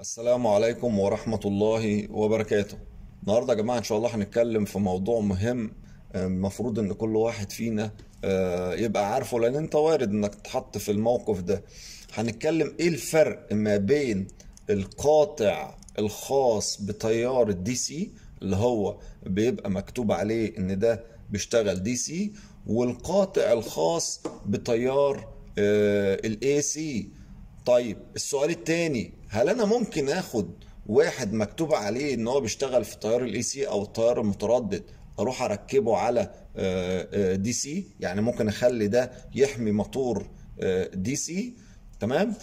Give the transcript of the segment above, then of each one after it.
السلام عليكم ورحمة الله وبركاته النهاردة يا جماعة إن شاء الله هنتكلم في موضوع مهم آه، المفروض إن كل واحد فينا آه، يبقى عارفه لأن أنت وارد إنك تتحط في الموقف ده هنتكلم إيه الفرق ما بين القاطع الخاص بتيار الدي سي اللي هو بيبقى مكتوب عليه إن ده بيشتغل دي سي والقاطع الخاص بتيار آه، الاي سي طيب السؤال التاني هل انا ممكن اخد واحد مكتوب عليه ان هو بيشتغل في التيار الاي سي او التيار المتردد اروح اركبه على دي آه، سي آه، يعني ممكن اخلي ده يحمي موتور دي آه، سي تمام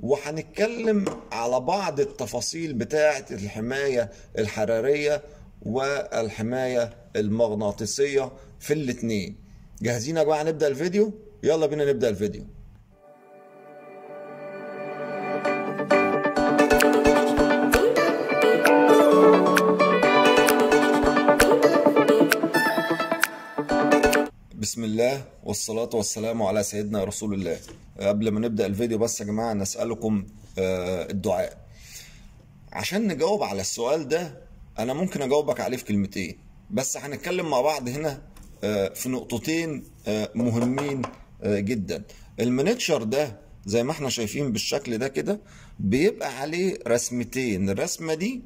وهنتكلم على بعض التفاصيل بتاعه الحمايه الحراريه والحمايه المغناطيسيه في الاثنين جاهزين يا جماعه نبدا الفيديو يلا بينا نبدا الفيديو بسم الله والصلاة والسلام على سيدنا رسول الله قبل ما نبدأ الفيديو بس يا جماعة نسألكم آه، الدعاء عشان نجاوب على السؤال ده أنا ممكن أجاوبك عليه في كلمتين بس هنتكلم مع بعض هنا آه، في نقطتين آه، مهمين جدا المنتشر ده زي ما احنا شايفين بالشكل ده كده بيبقى عليه رسمتين الرسمة دي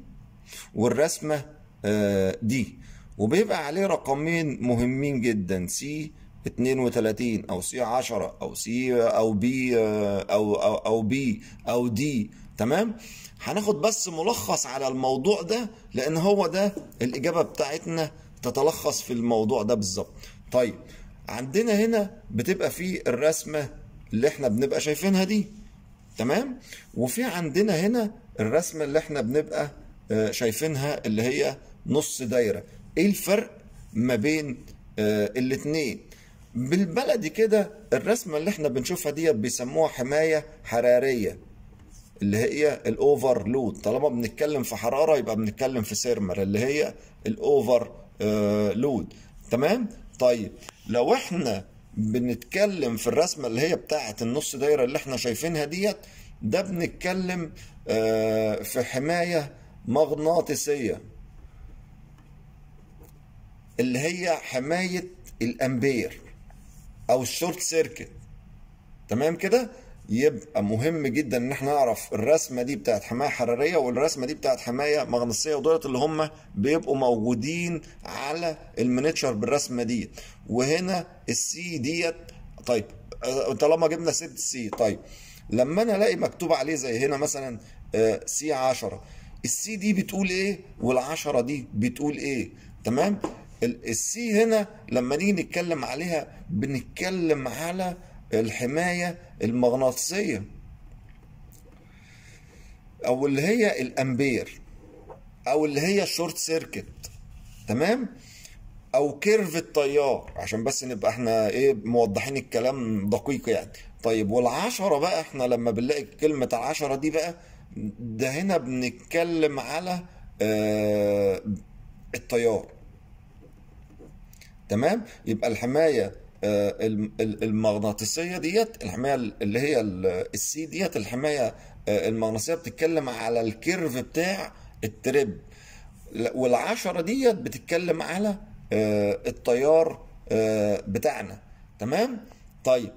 والرسمة دي وبيبقى عليه رقمين مهمين جدا سي 32 او سي 10 او سي او بي آه، او او او بي او دي تمام هناخد بس ملخص على الموضوع ده لان هو ده الاجابه بتاعتنا تتلخص في الموضوع ده بالظبط طيب عندنا هنا بتبقى في الرسمه اللي احنا بنبقى شايفينها دي تمام وفي عندنا هنا الرسمه اللي احنا بنبقى آه، شايفينها اللي هي نص دايره ايه الفرق ما بين آه الاثنين بالبلدي كده الرسمه اللي احنا بنشوفها ديت بيسموها حمايه حراريه اللي هي الاوفر لود طالما بنتكلم في حراره يبقى بنتكلم في سيرمر اللي هي الاوفر لود تمام طيب لو احنا بنتكلم في الرسمه اللي هي بتاعه النص دايره اللي احنا شايفينها ديت ده بنتكلم آه، في حمايه مغناطيسيه اللي هي حماية الأمبير أو الشورت سيركت تمام كده يبقى مهم جدا ان احنا نعرف الرسمه دي بتاعت حمايه حراريه والرسمه دي بتاعت حمايه مغناطيسيه ودولت اللي هم بيبقوا موجودين على المنيتشر بالرسمه دي وهنا السي ديت طيب آه، طالما جبنا سيت سي طيب لما انا الاقي مكتوب عليه زي هنا مثلا سي 10 السي دي بتقول ايه والعشرة دي بتقول ايه تمام السي هنا لما نيجي نتكلم عليها بنتكلم على الحماية المغناطيسية أو اللي هي الأمبير أو اللي هي الشورت سيركت تمام؟ أو كيرف التيار عشان بس نبقى احنا إيه موضحين الكلام دقيق يعني طيب والعشرة بقى احنا لما بنلاقي كلمة العشرة دي بقى ده هنا بنتكلم على آه التيار تمام يبقى الحمايه آه، المغناطيسيه ديت الحمايه اللي هي السي ديت الحمايه آه، المغناطيسيه بتتكلم على الكيرف بتاع التريب والعشرة ديت بتتكلم على آه، التيار بتاعنا تمام طيب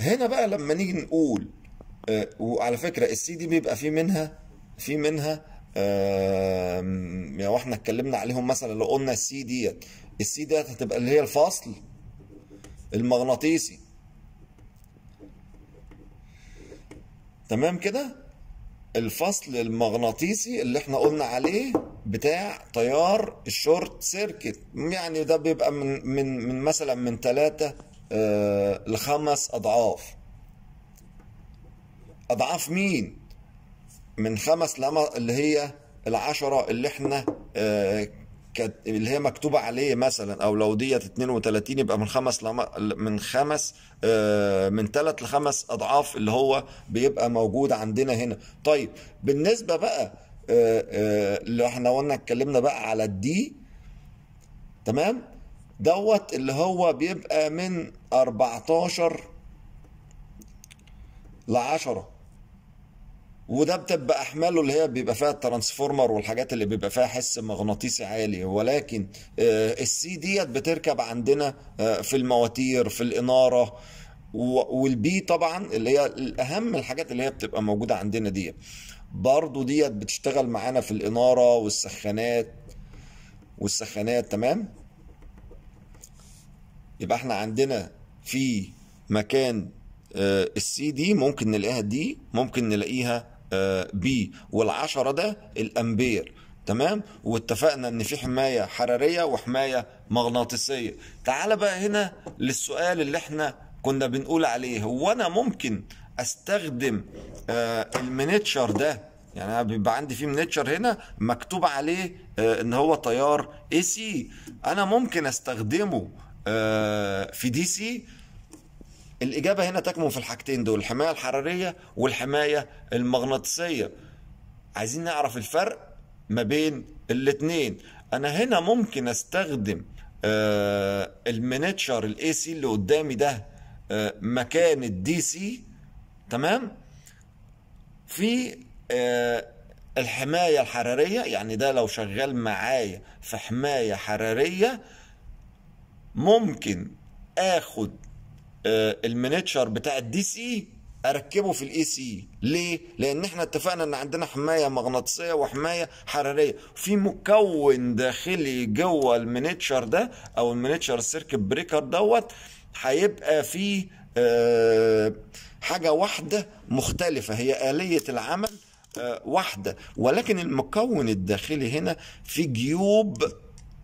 هنا بقى لما نيجي نقول وعلى فكره السي دي بيبقى في منها في منها يعني واحنا اتكلمنا عليهم مثلا لو قلنا السي ديت السي ديت هتبقى اللي هي الفصل المغناطيسي تمام كده الفصل المغناطيسي اللي احنا قلنا عليه بتاع تيار الشورت سيركت يعني ده بيبقى من من من مثلا من ثلاثة آه لخمس اضعاف اضعاف مين من خمس لما اللي هي العشرة اللي احنا آه كانت اللي هي مكتوبه عليه مثلا او لو ديت 32 يبقى من خمس لما من خمس آه، من ثلاث لخمس اضعاف اللي هو بيبقى موجود عندنا هنا طيب بالنسبه بقى اللي آه، آه، احنا قلنا اتكلمنا بقى على الدي تمام دوت اللي هو بيبقى من 14 ل 10 وده بتبقى احماله اللي هي بيبقى فيها الترانسفورمر والحاجات اللي بيبقى فيها حس مغناطيسي عالي ولكن آه، السي ديت بتركب عندنا آه، في المواتير في الاناره والبي طبعا اللي هي الاهم الحاجات اللي هي بتبقى موجوده عندنا دي برضو ديت بتشتغل معانا في الاناره والسخانات والسخانات تمام يبقى احنا عندنا في مكان آه، السي دي ممكن نلاقيها دي ممكن نلاقيها آه، بي والعشرة ده الامبير تمام واتفقنا ان في حمايه حراريه وحمايه مغناطيسيه تعال بقى هنا للسؤال اللي احنا كنا بنقول عليه هو انا ممكن استخدم آه، المنيتشر المينيتشر ده يعني انا بيبقى عندي فيه مينيتشر هنا مكتوب عليه آه، ان هو تيار اي سي انا ممكن استخدمه في دي سي الإجابة هنا تكمن في الحاجتين دول الحماية الحرارية والحماية المغناطيسية عايزين نعرف الفرق ما بين الاتنين أنا هنا ممكن أستخدم آه، المينيتشر الاي سي اللي قدامي ده آه، مكان الدي سي تمام في آه، الحمايه الحراريه يعني ده لو شغال معايا في حمايه حراريه ممكن اخد آه، المينيتشر بتاع الدي سي اركبه في الاي سي e ليه لان احنا اتفقنا ان عندنا حمايه مغناطيسيه وحمايه حراريه في مكون داخلي جوه المينيتشر ده او المينيتشر سيركت بريكر دوت هيبقى فيه آه، حاجه واحده مختلفه هي اليه العمل آه، واحده ولكن المكون الداخلي هنا في جيوب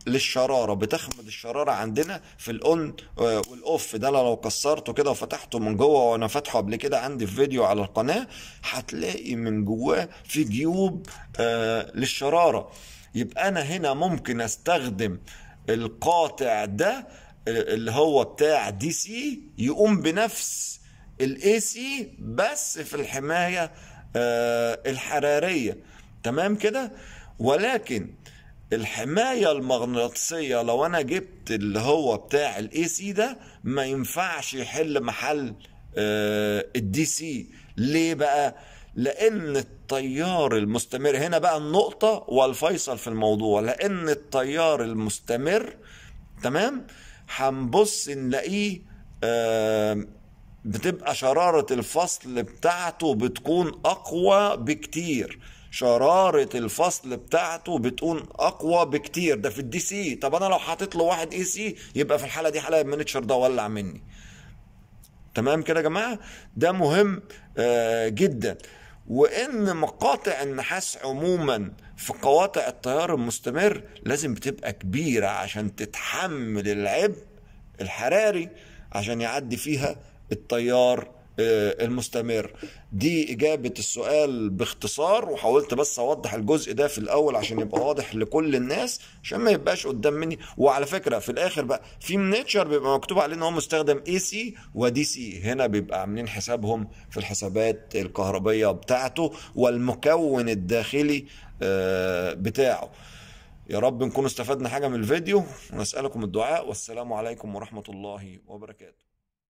للشراره بتخمد الشراره عندنا في الاون آه، والاوف ده لو كسرته كده وفتحته من جوه وانا فاتحه قبل كده عندي في فيديو على القناه هتلاقي من جواه في جيوب آه، للشراره يبقى انا هنا ممكن استخدم القاطع ده آه، اللي هو بتاع دي سي يقوم بنفس الاي سي بس في الحمايه الحراريه تمام كده ولكن الحماية المغناطيسية لو أنا جبت اللي هو بتاع الاي سي ده ما ينفعش يحل محل آه، الدي سي ليه بقى؟ لأن التيار المستمر هنا بقى النقطة والفيصل في الموضوع لأن التيار المستمر تمام هنبص نلاقيه آه، بتبقى شرارة الفصل بتاعته بتكون أقوى بكتير شرارة الفصل بتاعته بتكون أقوى بكتير ده في الدي سي طب أنا لو حاطط له واحد اي سي يبقى في الحالة دي حالة المنتشر ده ولع مني تمام كده يا جماعة ده مهم آه جدا وان مقاطع النحاس عموما في قواطع التيار المستمر لازم بتبقى كبيرة عشان تتحمل العبء الحراري عشان يعدي فيها التيار آه، المستمر دي إجابة السؤال باختصار وحاولت بس أوضح الجزء ده في الأول عشان يبقى واضح لكل الناس عشان ما يبقاش قدام مني وعلى فكرة في الآخر بقى في منيتشر بيبقى مكتوب عليه إن هو مستخدم اي سي ودي سي هنا بيبقى عاملين حسابهم في الحسابات الكهربية بتاعته والمكون الداخلي آه، بتاعه يا رب نكون استفدنا حاجة من الفيديو ونسألكم الدعاء والسلام عليكم ورحمة الله وبركاته